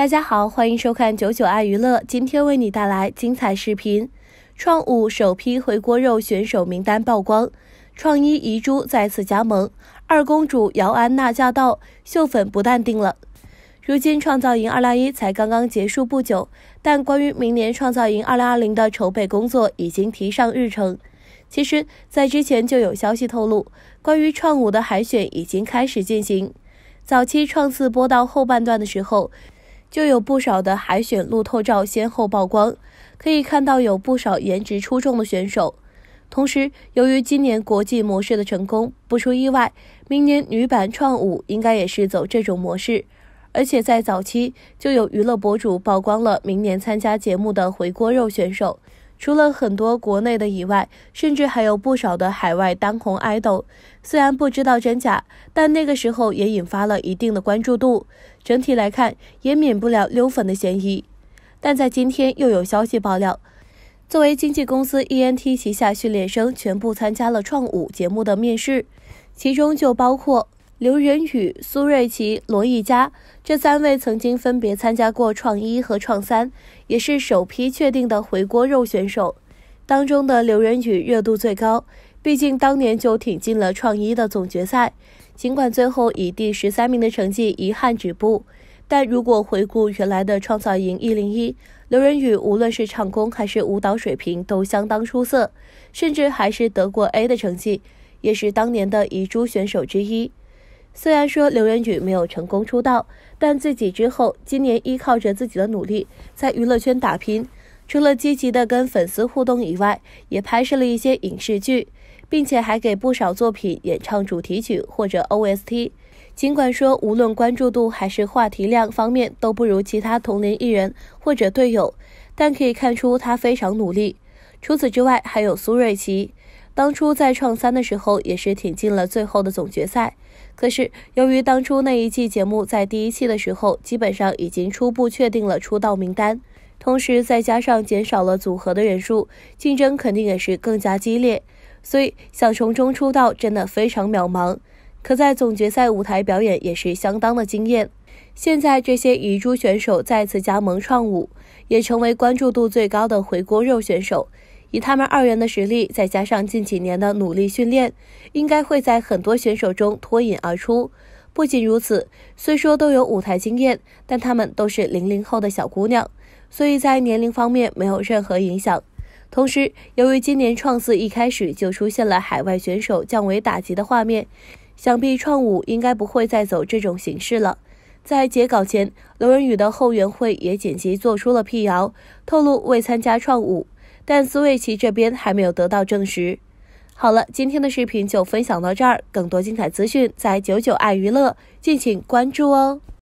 大家好，欢迎收看九九爱娱乐，今天为你带来精彩视频。创五首批回锅肉选手名单曝光，创一遗珠再次加盟，二公主姚安娜驾到，秀粉不淡定了。如今创造营二零一才刚刚结束不久，但关于明年创造营二零二零的筹备工作已经提上日程。其实，在之前就有消息透露，关于创五的海选已经开始进行，早期创四播到后半段的时候。就有不少的海选路透照先后曝光，可以看到有不少颜值出众的选手。同时，由于今年国际模式的成功，不出意外，明年女版创五应该也是走这种模式。而且在早期就有娱乐博主曝光了明年参加节目的回锅肉选手。除了很多国内的以外，甚至还有不少的海外当红爱豆。虽然不知道真假，但那个时候也引发了一定的关注度。整体来看，也免不了溜粉的嫌疑。但在今天又有消息爆料，作为经纪公司 E N T 旗下训练生全部参加了《创五》节目的面试，其中就包括。刘仁宇、苏瑞琪、罗一佳这三位曾经分别参加过创一和创三，也是首批确定的回锅肉选手。当中的刘仁宇热度最高，毕竟当年就挺进了创一的总决赛，尽管最后以第十三名的成绩遗憾止步。但如果回顾原来的创造营一零一，刘仁宇无论是唱功还是舞蹈水平都相当出色，甚至还是得过 A 的成绩，也是当年的遗珠选手之一。虽然说刘元宇没有成功出道，但自己之后今年依靠着自己的努力，在娱乐圈打拼。除了积极的跟粉丝互动以外，也拍摄了一些影视剧，并且还给不少作品演唱主题曲或者 OST。尽管说无论关注度还是话题量方面都不如其他同龄艺人或者队友，但可以看出他非常努力。除此之外，还有苏瑞琪。当初在创三的时候，也是挺进了最后的总决赛。可是由于当初那一季节目在第一期的时候，基本上已经初步确定了出道名单，同时再加上减少了组合的人数，竞争肯定也是更加激烈。所以想从中出道真的非常渺茫。可在总决赛舞台表演也是相当的惊艳。现在这些遗珠选手再次加盟创五，也成为关注度最高的回锅肉选手。以他们二人的实力，再加上近几年的努力训练，应该会在很多选手中脱颖而出。不仅如此，虽说都有舞台经验，但他们都是零零后的小姑娘，所以在年龄方面没有任何影响。同时，由于今年创四一开始就出现了海外选手降维打击的画面，想必创五应该不会再走这种形式了。在截稿前，刘仁宇的后援会也紧急做出了辟谣，透露未参加创五。但斯维奇这边还没有得到证实。好了，今天的视频就分享到这儿，更多精彩资讯在九九爱娱乐，敬请关注哦。